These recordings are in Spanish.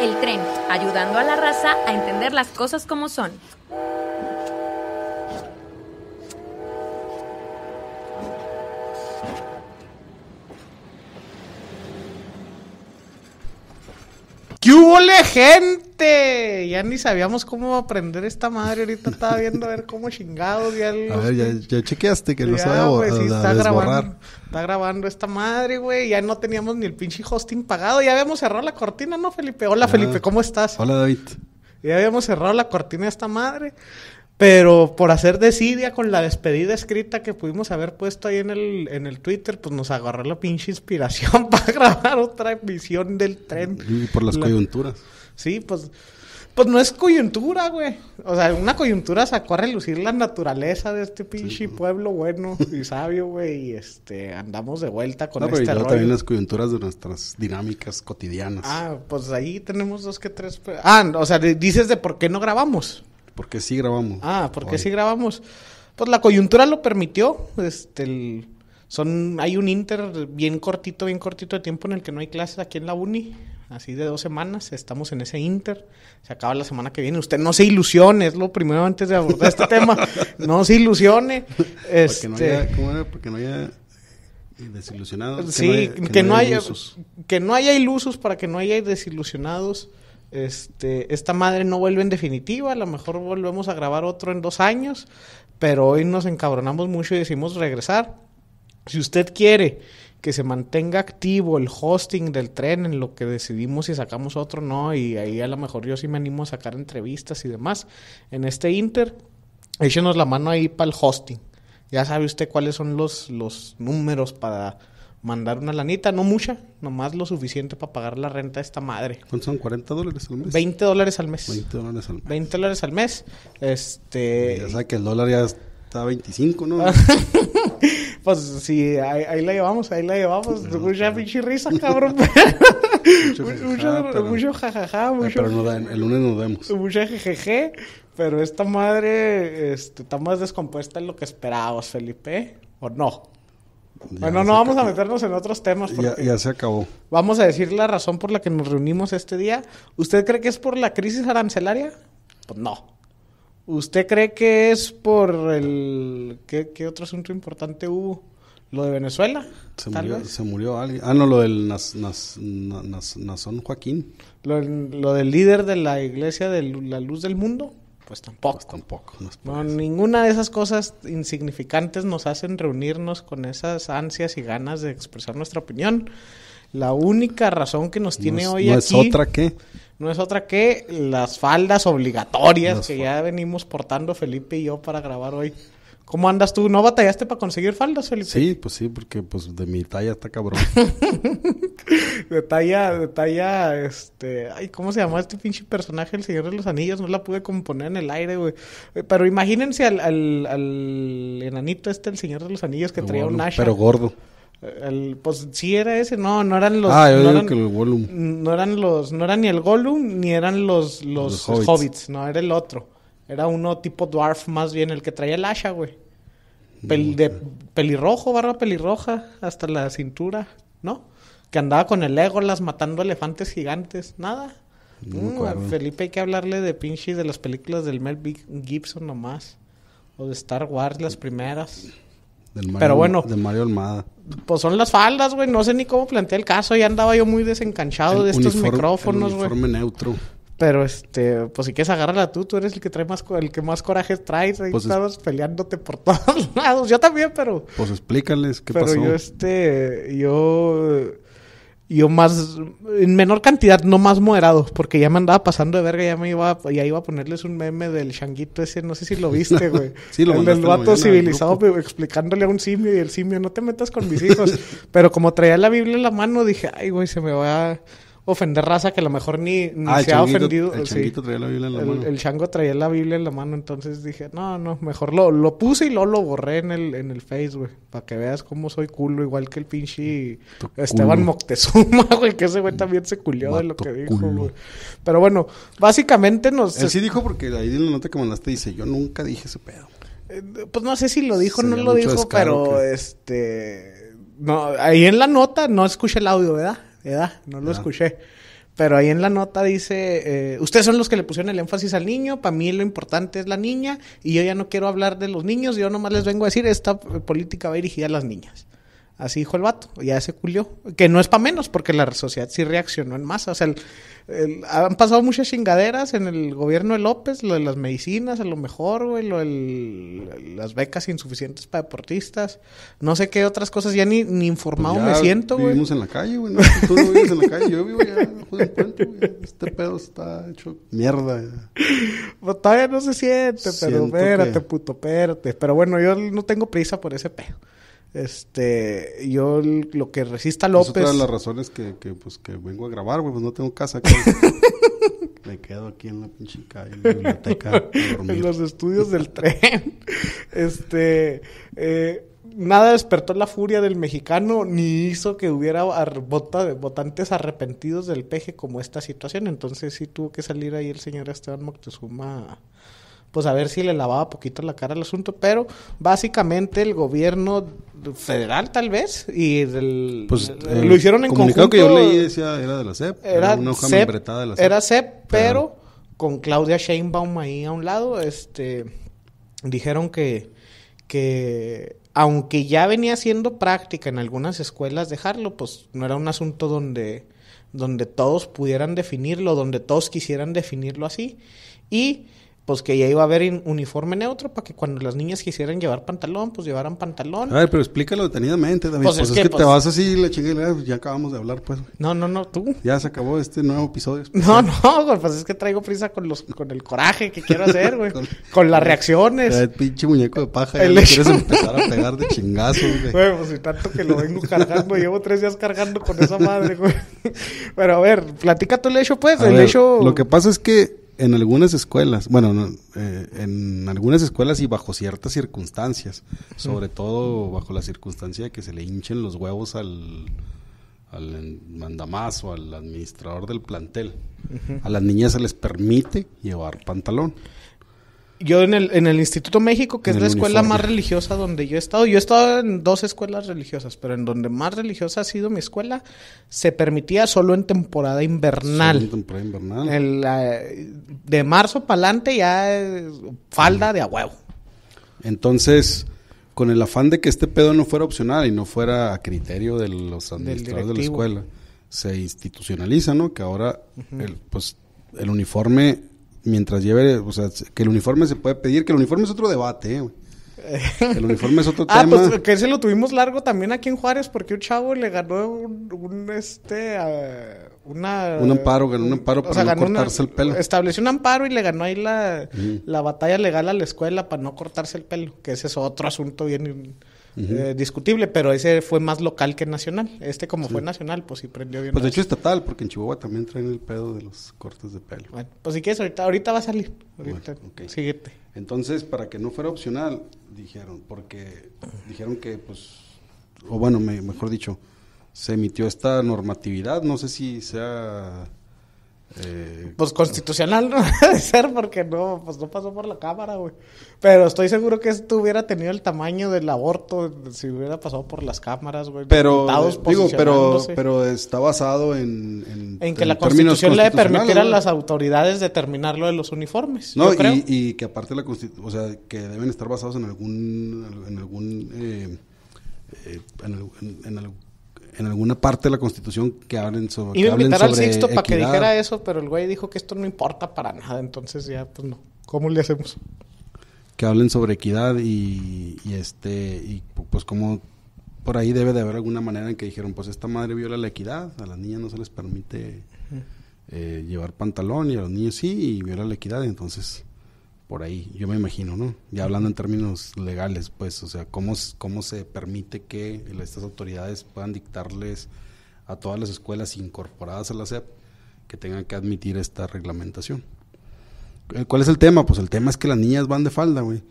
El tren, ayudando a la raza a entender las cosas como son. ¡Qué hubo, gente! Ya ni sabíamos cómo aprender esta madre. Ahorita estaba viendo a ver cómo chingados. Ya A ver, ya, chequeaste que no sabía pues, está, grabando, esta madre, güey. Ya no teníamos ni el pinche hosting pagado. Ya habíamos cerrado la cortina, ¿no, Felipe? Hola, ah, Felipe, ¿cómo estás? Hola, David. Ya habíamos cerrado la cortina de esta madre. Pero por hacer desidia con la despedida escrita que pudimos haber puesto ahí en el, en el Twitter, pues nos agarró la pinche inspiración para grabar otra emisión del tren. Y por las coyunturas. Sí, pues, pues no es coyuntura, güey. O sea, una coyuntura sacó a relucir la naturaleza de este pinche pueblo bueno y sabio, güey. Y este, andamos de vuelta con no, pero este también las coyunturas de nuestras dinámicas cotidianas. Ah, pues ahí tenemos dos que tres. Ah, o sea, dices de por qué no grabamos. Porque sí grabamos. Ah, porque sí grabamos. Pues la coyuntura lo permitió. Este, son, hay un inter bien cortito, bien cortito de tiempo en el que no hay clases aquí en la uni así de dos semanas, estamos en ese inter, se acaba la semana que viene, usted no se ilusione, es lo primero antes de abordar este tema, no se ilusione. Este... no haya, eh, desilusionados. que no haya, ilusos. que no haya ilusos para que no haya desilusionados. Este, esta madre no vuelve en definitiva, a lo mejor volvemos a grabar otro en dos años, pero hoy nos encabronamos mucho y decimos regresar. Si usted quiere que se mantenga activo el hosting del tren en lo que decidimos si sacamos otro o no, y ahí a lo mejor yo sí me animo a sacar entrevistas y demás. En este Inter, échenos la mano ahí para el hosting. Ya sabe usted cuáles son los, los números para mandar una lanita, no mucha, nomás lo suficiente para pagar la renta de esta madre. ¿Cuánto son? ¿40 dólares al mes? 20 dólares al mes. 20 dólares al mes. 20 dólares al mes. Este... Ya sabe que el dólar ya está a 25, ¿no? pues sí, ahí, ahí, la llevamos, ahí la llevamos. mucha pinche risa, cabrón. Ah, mucho, jajaja, mucho, pero, jajaja, pero no da, el lunes nos vemos. Mucha jejeje, pero esta madre este, está más descompuesta de lo que esperábamos, Felipe, ¿o no? bueno, no vamos a meternos en otros temas. ya, se acabó. Vamos a decir la razón por la que nos reunimos este día. ¿Usted cree que es por la crisis arancelaria? Pues no. ¿Usted cree que es por el... ¿Qué, otro asunto importante hubo? ¿Lo de Venezuela? Se, murió, se murió alguien. Ah, no, lo del Nazón Joaquín. Lo, del líder de la iglesia de la luz del mundo. Pues tampoco. Pues tampoco. ninguna de esas cosas insignificantes nos hacen reunirnos con esas ansias y ganas de expresar nuestra opinión. La única razón que nos tiene hoy es otra que no es otra que las faldas obligatorias que ya venimos portando Felipe y yo para grabar hoy. ¿Cómo andas tú? ¿No batallaste para conseguir faldas, Felipe? Sí, pues sí, porque pues de mi talla está cabrón. de talla, de talla, este... Ay, ¿cómo se llamaba este pinche personaje? El Señor de los Anillos. No la pude componer en el aire, güey. Eh, pero imagínense al, enanito este, el Señor de los Anillos, que traía un Asha. Pero gordo. El, pues sí era ese, no, no eran los... Ah, no eran, el Gollum. No eran los, no eran ni el Gollum ni eran los, los, hobbits. no, era el otro. Era uno tipo dwarf más bien, el que traía el asha, güey. de pelirrojo, barba pelirroja, hasta la cintura, ¿no? Que andaba con el Las matando elefantes gigantes, nada. Mm, Felipe, hay que hablarle de pinches de las películas del Mel Gibson nomás. O de Star Wars, las primeras. Pero bueno. De Mario Almada. Pues son las faldas, güey. No sé ni cómo planteé el caso. Ya andaba yo muy desencanchado de estos micrófonos, güey. Uniforme neutro. Pero este, pues si quieres agárrala tú, tú eres el que trae más el que más coraje traes, ahí pues estabas peleándote por todos lados. Yo también, pero Pues explícales qué pasó. Pero yo este yo yo más, en menor cantidad, no más moderado, porque ya me andaba pasando de verga, ya me iba, ya iba a ponerles un meme del changuito ese, no sé si lo viste, güey. sí, lo El del vato civilizado explicándole a un simio y el simio, no te metas con mis hijos. Pero como traía la Biblia en la mano, dije, ay, güey, se me va... A ofender raza que a lo mejor ni, ah, se ha ofendido. El traía la Biblia en la mano. El chango traía la Biblia en la mano, entonces dije, no, no, mejor lo, puse y luego lo borré en el, en el Face, güey. Para que veas cómo soy culo, igual que el pinche Esteban Moctezuma, güey, que ese güey también se culió de lo que dijo, güey. Pero bueno, básicamente nos. Él sí dijo porque ahí en la nota que mandaste dice, yo nunca dije ese pedo. Eh, pues no sé si lo dijo o no lo dijo, pero este. No, ahí en la nota no escuché el audio, ¿verdad? edad, no lo escuché. Pero ahí en la nota dice, eh, ustedes son los que le pusieron el énfasis al niño, para mí lo importante es la niña y yo ya no quiero hablar de los niños, yo nomás les vengo a decir, esta política va dirigida a las niñas. Así dijo el vato, ya se culió. Que no es para menos, porque la sociedad sí reaccionó en masa. O sea, han pasado muchas chingaderas en el gobierno de López, lo de las medicinas, a lo mejor, güey, lo de las becas insuficientes para deportistas, no sé qué otras cosas, ya ni, informado pues me siento, güey. Vivimos en la calle, güey, no, tú no vives en la calle, yo vivo ya Este pedo está hecho mierda. Pues todavía no se siente, pero espérate, puto, espérate. Pero bueno, yo no tengo prisa por ese pedo. Este, yo lo que resista López. Es otra de las razones pues, que, vengo a grabar, güey, pues no tengo casa Aquí. Me quedo aquí en la pinche calle, en la biblioteca. en los estudios del tren. Este, eh, nada despertó la furia del mexicano ni hizo que hubiera votantes arrepentidos del peje como esta situación. Entonces sí tuvo que salir ahí el señor Esteban Moctezuma pues a ver si le lavaba poquito la cara al asunto, pero básicamente el gobierno federal tal vez y del, pues, eh, lo hicieron en comunicado conjunto. que yo leí decía era de la CEP, era, una de la CEP. Era CEP, pero con Claudia Sheinbaum ahí a un lado, este dijeron que que aunque ya venía siendo práctica en algunas escuelas dejarlo, pues no era un asunto donde donde todos pudieran definirlo, donde todos quisieran definirlo así y pues que ya iba a haber uniforme neutro para que cuando las niñas quisieran llevar pantalón, pues llevaran pantalón. A ver, pero explícalo detenidamente, David. Pues, pues es, que, te pues, vas así y la chinguera, ya acabamos de hablar, pues. No, no, no, tú. Ya se acabó este nuevo episodio. No, no, pues es que traigo prisa con los con el coraje que quiero hacer, güey. con, las reacciones. El pinche muñeco de paja, el quieres empezar a pegar de chingazo, güey. Güey, pues y tanto que lo vengo cargando, llevo tres días cargando con esa madre, güey. Pero a ver, platica tú el hecho, pues, el hecho... Lo que pasa es que en algunas escuelas, bueno, eh, en algunas escuelas y bajo ciertas circunstancias, sobre todo bajo la circunstancia de que se le hinchen los huevos al, al mandamás o al administrador del plantel, a las niñas se les permite llevar pantalón yo en el, Instituto México, que es la escuela más religiosa donde yo he estado, yo he estado en dos escuelas religiosas, pero en donde más religiosa ha sido mi escuela, se permitía solo en temporada invernal. de marzo para adelante ya falda de a huevo. Entonces, con el afán de que este pedo no fuera opcional y no fuera a criterio de los administradores de la escuela, se institucionaliza, ¿no? Que ahora, el, pues, el uniforme mientras lleve, o sea, que el uniforme se puede pedir, que el uniforme es otro debate, que eh, El uniforme es otro tema. Ah, pues que ese lo tuvimos largo también aquí en Juárez porque un chavo le ganó un, este, ah, una... Un amparo, ganó un amparo para no cortarse el pelo. Estableció un amparo y le ganó ahí la, la batalla legal a la escuela para no cortarse el pelo, que ese es otro asunto bien... Eh, discutible, pero ese fue más local que nacional. Este como fue nacional, pues sí prendió bien. Pues de hecho estatal, porque en Chihuahua también traen el pedo de los cortes de pelo. Bueno, pues si quieres, ahorita, va a salir. Ahorita, Entonces, para que no fuera opcional, dijeron, porque dijeron que, pues, o bueno, mejor dicho, se emitió esta normatividad, no sé si sea eh, pues constitucional no debe ser porque pues no, pasó por la cámara, güey. Pero estoy seguro que esto hubiera tenido el tamaño del aborto si hubiera pasado por las cámaras, güey. Pero, eh, digo, pero, pero está basado en... que la constitución le permitiera a las autoridades determinar lo de los uniformes, No, Y, que aparte la constitución, o sea, que deben estar basados en algún... En algún eh, en algún en alguna parte de la Constitución que hablen sobre. Iba a invitar al sexto para que dijera eso, pero el güey dijo que esto no importa para nada, entonces ya, pues no. ¿Cómo le hacemos? Que hablen sobre equidad y, este, y pues como por ahí debe de haber alguna manera en que dijeron, pues esta madre viola la equidad, a las niñas no se les permite eh, llevar pantalón y a los niños sí, y viola la equidad, entonces por ahí, yo me imagino, ¿no? Ya hablando en términos legales, pues, o sea, ¿cómo, cómo se permite que estas autoridades puedan dictarles a todas las escuelas incorporadas a la SEP que tengan que admitir esta reglamentación? Eh, ¿Cuál es el tema? Pues el tema es que las niñas van de falda, güey.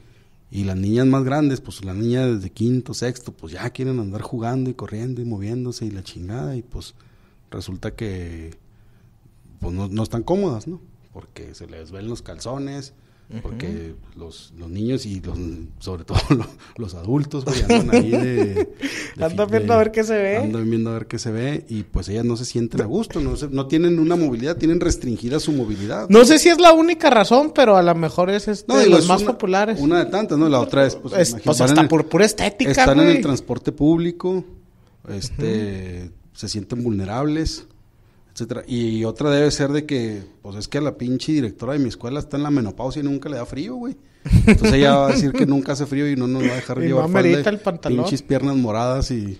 Y las niñas más grandes, pues las niñas desde quinto, sexto, pues ya quieren andar jugando y corriendo y moviéndose y la chingada. Y pues resulta que pues no, no están cómodas, ¿no? Porque se les ven los calzones, porque los, niños y los, sobre todo los, adultos andan ahí de, viendo a ver qué se ve andan viendo a ver qué se ve y pues ellas no se sienten a gusto no no tienen una movilidad tienen restringida su movilidad no sé si es la única razón pero a lo mejor es este, de los más populares una de tantas no la otra es pues, pues hasta por pura estética están en el transporte público este se sienten vulnerables y otra debe ser de que, pues es que a la pinche directora de mi escuela está en la menopausia y nunca le da frío, güey. Entonces ella va a decir que nunca hace frío y no nos va a dejar y llevar el pantalón. pinches piernas moradas y,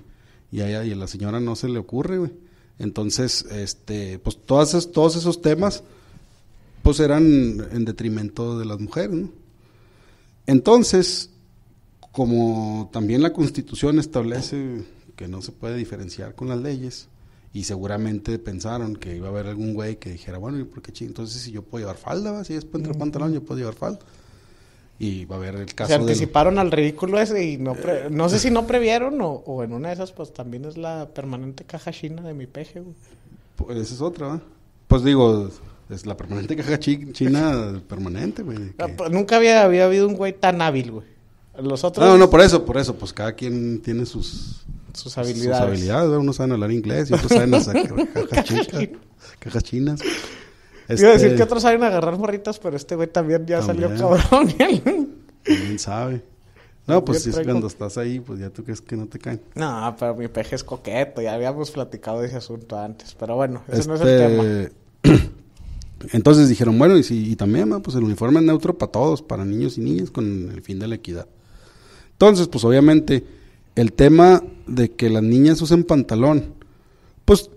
y, a la señora no se le ocurre, güey. Entonces, este, pues todas todos esos temas, pues eran en detrimento de las mujeres, ¿no? Entonces, como también la Constitución establece que no se puede diferenciar con las leyes, y seguramente pensaron que iba a haber algún güey que dijera, bueno, ¿y por qué ching? Entonces, si yo puedo llevar falda, si después entre pantalón, yo puedo llevar falda. Y va a haber el caso. Se anticiparon al ridículo ese y no, eh. no sé si no previeron o, o, en una de esas, pues también es la permanente caja china de mi peje, güey. Pues esa es otra, ¿verdad? Pues digo, es la permanente caja china permanente, güey. Ah, pues, nunca había, había habido un güey tan hábil, güey. Los otros. No, no, por eso, por eso. Pues cada quien tiene sus, sus habilidades. Sus habilidades, unos saben hablar inglés y otros saben hacer cajas, chinas. cajas chinas. Quiero decir que este otros saben agarrar morritas, pero este güey también ya salió cabrón. También sabe. No, pues si es cuando estás ahí, pues ya tú crees que no te caen. No, pero mi peje es coqueto, ya habíamos platicado de ese asunto antes, pero bueno, ese no es el este tema. Entonces dijeron, bueno, y, si, y también, pues el uniforme es neutro para todos, para niños y niñas, con el fin de la equidad. Entonces, pues obviamente, el tema de que las niñas usen pantalón, pues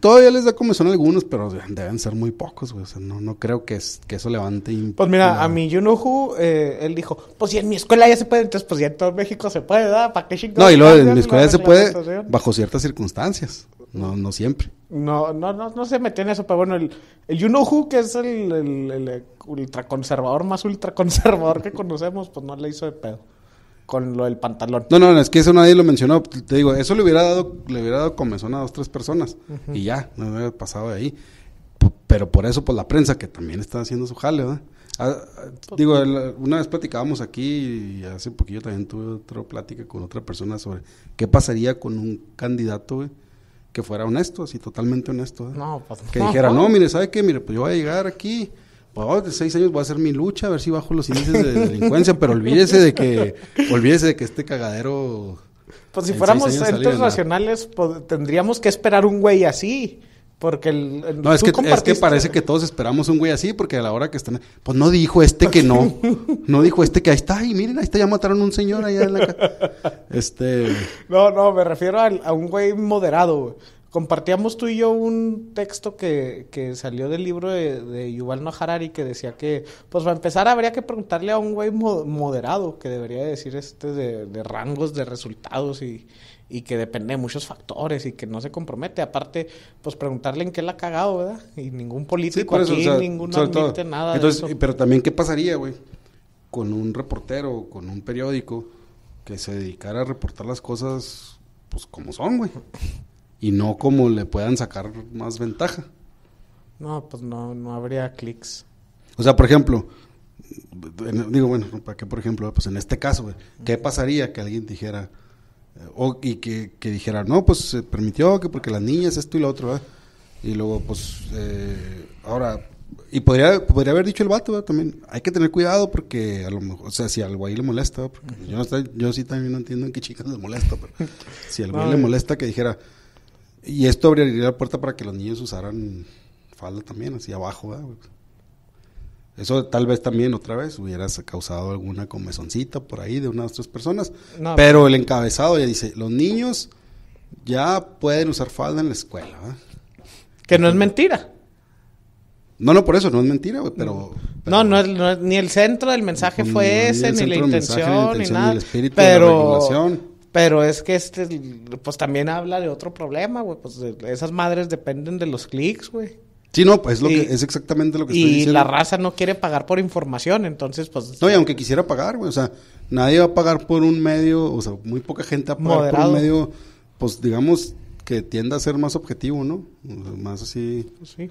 todavía les da como son algunos, pero deben ser muy pocos, güey. O sea, no, creo que, que eso levante. Pues mira, a mi Yunuhu, eh, él dijo, pues si en mi escuela ya se puede, entonces pues ya en todo México se puede, ¿verdad? ¿Para qué chingados? No, y luego en mi escuela ya se puede bajo ciertas circunstancias, no, no siempre. No, no, no, no se metió en eso, pero bueno, el, el Yunuhu, que es el, ultra el ultraconservador más ultraconservador que conocemos, pues no le hizo de pedo con lo del pantalón. No, no, es que eso nadie lo mencionó. Te digo, eso le hubiera dado, le hubiera dado comezón a dos, tres personas. Y ya, no hubiera pasado de ahí. pero por eso, por pues, la prensa, que también está haciendo su jale, ¿verdad? Ah, ah, digo, una vez platicábamos aquí y hace poquillo también tuve otra plática con otra persona sobre qué pasaría con un candidato, que fuera honesto, así totalmente honesto. Pues, que dijera, no, mire, ¿sabe qué? Mire, pues yo voy a llegar aquí pues, seis años voy a hacer mi lucha, a ver si bajo los índices de delincuencia, pero olvídese de que, olvídese de que este cagadero... Pues si fuéramos entes nacionales pues, tendríamos que esperar un güey así. Porque el, no, es que, es que parece que todos esperamos un güey así, porque a la hora que están. Pues no dijo este que no. no dijo este que ahí está, y miren, ahí está, ya mataron un señor allá en la. Este. No, no, me refiero a un güey moderado compartíamos tú y yo un texto que, salió del libro de, Yuval Noah Harari que decía que, pues para empezar habría que preguntarle a un güey moderado que debería decir este de, rangos de resultados y, que depende de muchos factores y que no se compromete. Aparte, pues preguntarle en qué la ha cagado, ¿verdad? Y ningún político aquí, ningún admite nada Pero también, ¿qué pasaría, güey? Con un reportero, con un periódico que se dedicara a reportar las cosas pues como son, güey y no como le puedan sacar más ventaja. No, pues no, no habría clics. O sea, por ejemplo, digo, bueno, ¿para qué, por ejemplo? Pues en este caso, ¿qué pasaría que alguien dijera, eh, o, y que, que, dijera, no, pues se permitió, que porque las niñas, esto y lo otro, Y luego, pues, eh, ahora, y podría, podría haber dicho el vato, También, hay que tener cuidado porque, a lo mejor, o sea, si al güey le molesta, yo, sí también no entiendo en qué chicas le molesta, pero si al güey le molesta que dijera, y esto abriría la puerta para que los niños usaran falda también, así abajo. Eso tal vez también otra vez hubiera causado alguna comezoncita por ahí de unas tres personas. pero pues el encabezado ya dice, los niños ya pueden usar falda en la escuela. Que no es mentira. No, no, por eso, no es mentira, güey, pero, No, no, ni el centro del mensaje fue ese, ni, la intención, ni, nada. el espíritu de la pero es que este, pues también habla de otro problema, güey. Pues esas madres dependen de los clics, güey. Sí, no, pues es, lo que, es exactamente lo que estoy diciendo. Y la raza no quiere pagar por información, entonces, pues. No, y aunque quisiera pagar, güey, o sea, nadie va a pagar por un medio, o sea, muy poca gente va a pagar por un medio, pues digamos, que tienda a ser más objetivo, ¿no? más así. Pues sí.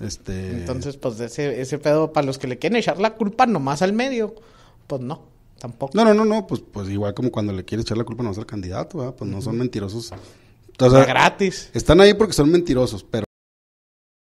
Este. Entonces, pues ese, ese pedo, para los que le quieren echar la culpa nomás al medio, pues no. Tampoco. No, no, no, no, pues, pues igual como cuando le quieres echar la culpa no al candidato, pues no son mentirosos. O gratis. Están ahí porque son mentirosos, pero...